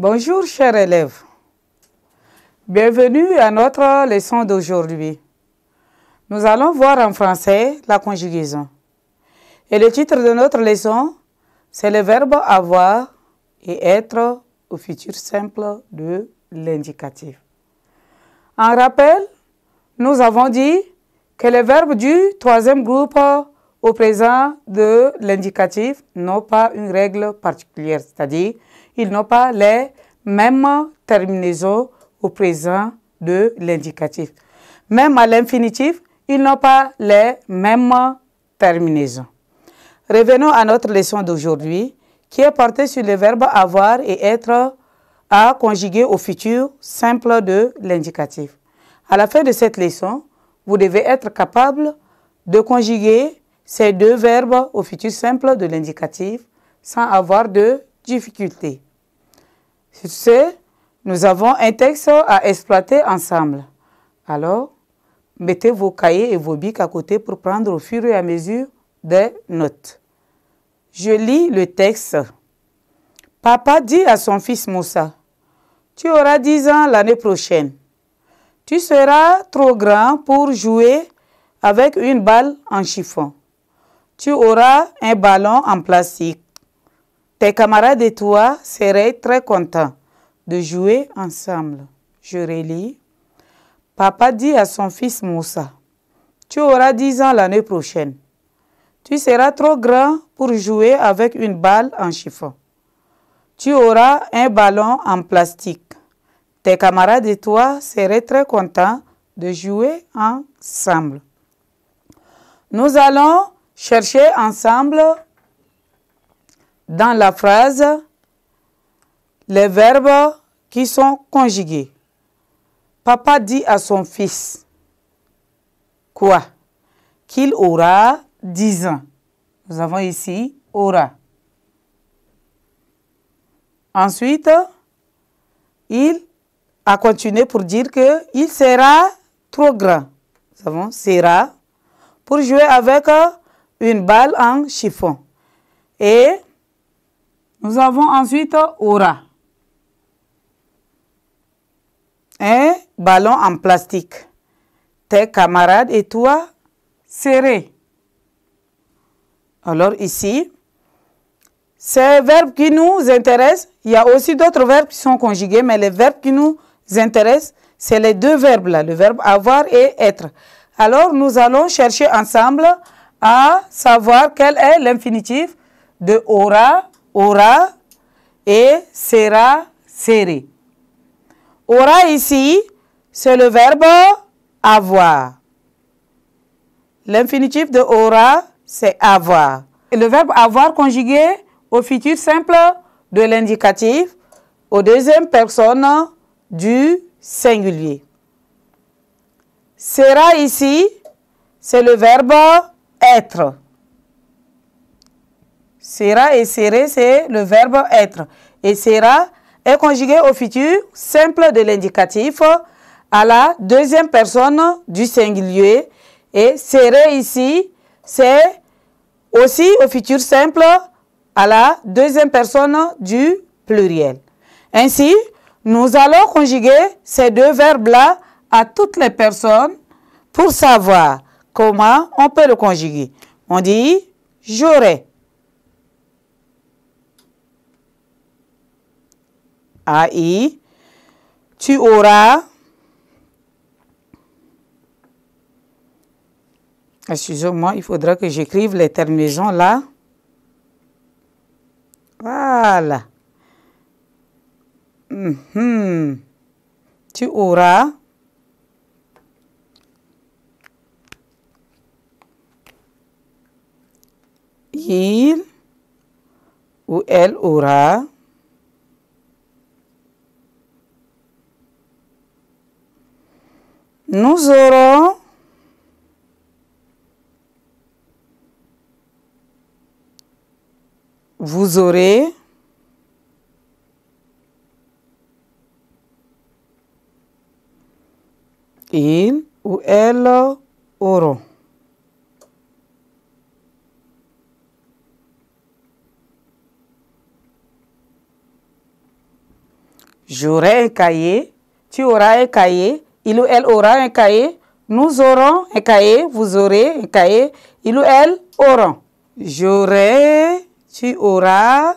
Bonjour chers élèves. Bienvenue à notre leçon d'aujourd'hui. Nous allons voir en français la conjugaison. Et le titre de notre leçon, c'est le verbe avoir et être au futur simple de l'indicatif. En rappel, nous avons dit que les verbes du troisième groupe au présent de l'indicatif n'ont pas une règle particulière, c'est-à-dire ils n'ont pas les mêmes terminaisons au présent de l'indicatif. Même à l'infinitif, ils n'ont pas les mêmes terminaisons. Revenons à notre leçon d'aujourd'hui qui est portée sur les verbes avoir et être à conjuguer au futur simple de l'indicatif. À la fin de cette leçon, vous devez être capable de conjuguer ces deux verbes au futur simple de l'indicatif sans avoir de difficultés. Sur ce, nous avons un texte à exploiter ensemble. Alors, mettez vos cahiers et vos bics à côté pour prendre au fur et à mesure des notes. Je lis le texte. Papa dit à son fils Moussa, Tu auras dix ans l'année prochaine. Tu seras trop grand pour jouer avec une balle en chiffon. Tu auras un ballon en plastique. Tes camarades et toi seraient très contents de jouer ensemble. Je relis. Papa dit à son fils Moussa, tu auras 10 ans l'année prochaine. Tu seras trop grand pour jouer avec une balle en chiffon. Tu auras un ballon en plastique. Tes camarades et toi seraient très contents de jouer ensemble. Nous allons chercher ensemble dans la phrase les verbes qui sont conjugués. Papa dit à son fils quoi Qu'il aura 10 ans. Nous avons ici aura. Ensuite, il a continué pour dire que il sera trop grand. Nous avons sera pour jouer avec une balle en chiffon. Et nous avons ensuite aura. Un ballon en plastique. Tes camarades et toi, serré. Alors ici, ces verbes qui nous intéressent, il y a aussi d'autres verbes qui sont conjugués, mais les verbes qui nous intéressent, c'est les deux verbes-là, le verbe avoir et être. Alors, nous allons chercher ensemble à savoir quel est l'infinitif de aura aura et sera serré. Aura ici, c'est le verbe avoir. L'infinitif de aura, c'est avoir. Et le verbe avoir conjugué au futur simple de l'indicatif, aux deuxième personne du singulier. Sera ici, c'est le verbe être. Sera et serré, c'est le verbe être. Et sera est conjugué au futur simple de l'indicatif à la deuxième personne du singulier. Et serré ici, c'est aussi au futur simple à la deuxième personne du pluriel. Ainsi, nous allons conjuguer ces deux verbes-là à toutes les personnes pour savoir comment on peut le conjuguer. On dit « j'aurai »,« AI, Tu auras... Excusez-moi, il faudra que j'écrive les gens là. Voilà. -hmm. Tu auras... Il ou elle aura nous aurons vous aurez il ou elle auront J'aurai un cahier, tu auras un cahier, il ou elle aura un cahier. Nous aurons un cahier. Vous aurez un cahier. Il ou elle aura. J'aurai. Tu auras.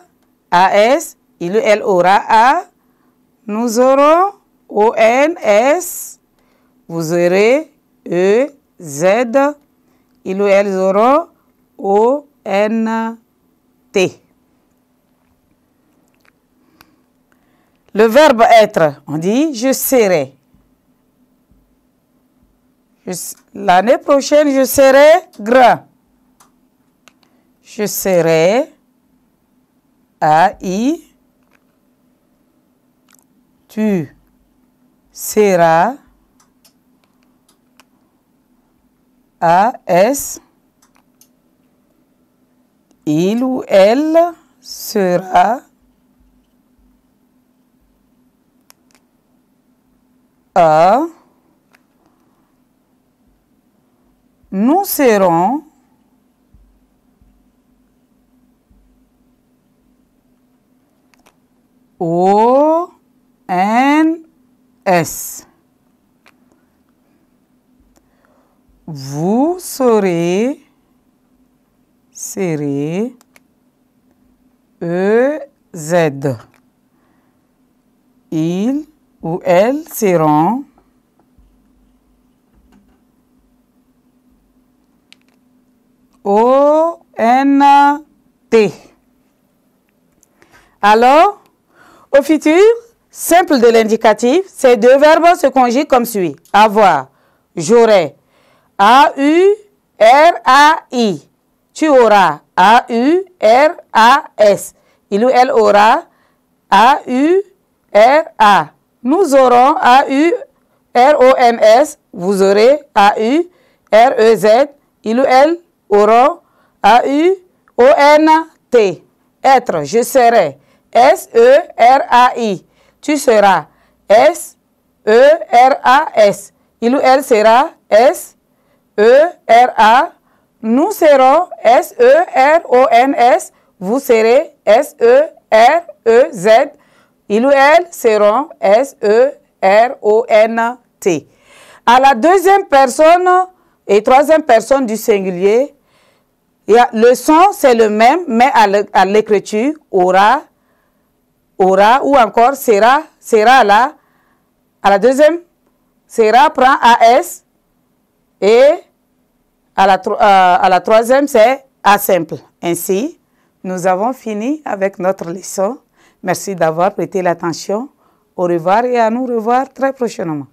AS. Il ou elle aura A. Nous aurons S, Vous aurez E. Z. Il ou elle auront O. N. T. Le verbe être, on dit je serai. L'année prochaine, je serai grand. Je serai A, I. Tu seras A, S. Il ou elle sera A. nous serons O N S. Vous serez serez E Z. Il ou elle seront O-N-T. Alors, au futur simple de l'indicatif, ces deux verbes se conjuguent comme suit. Avoir, j'aurai. A-U-R-A-I. Tu auras. A-U-R-A-S. Il ou elle aura. A-U-R-A. Nous aurons a u r o n s Vous aurez A-U-R-E-Z. Il ou elle auront, A-U-O-N-T. Être, je serai. S-E-R-A-I. Tu seras. S-E-R-A-S. Il ou elle sera. S-E-R-A. Nous serons. S-E-R-O-N-S. Vous serez. S-E-R-E-Z. Il ou elle seront. S-E-R-O-N-T. À la deuxième personne et troisième personne du singulier, le son, c'est le même, mais à l'écriture, aura, aura, ou encore sera, sera là, à la deuxième, sera prend AS, et à la, euh, à la troisième, c'est A simple. Ainsi, nous avons fini avec notre leçon. Merci d'avoir prêté l'attention. Au revoir et à nous revoir très prochainement.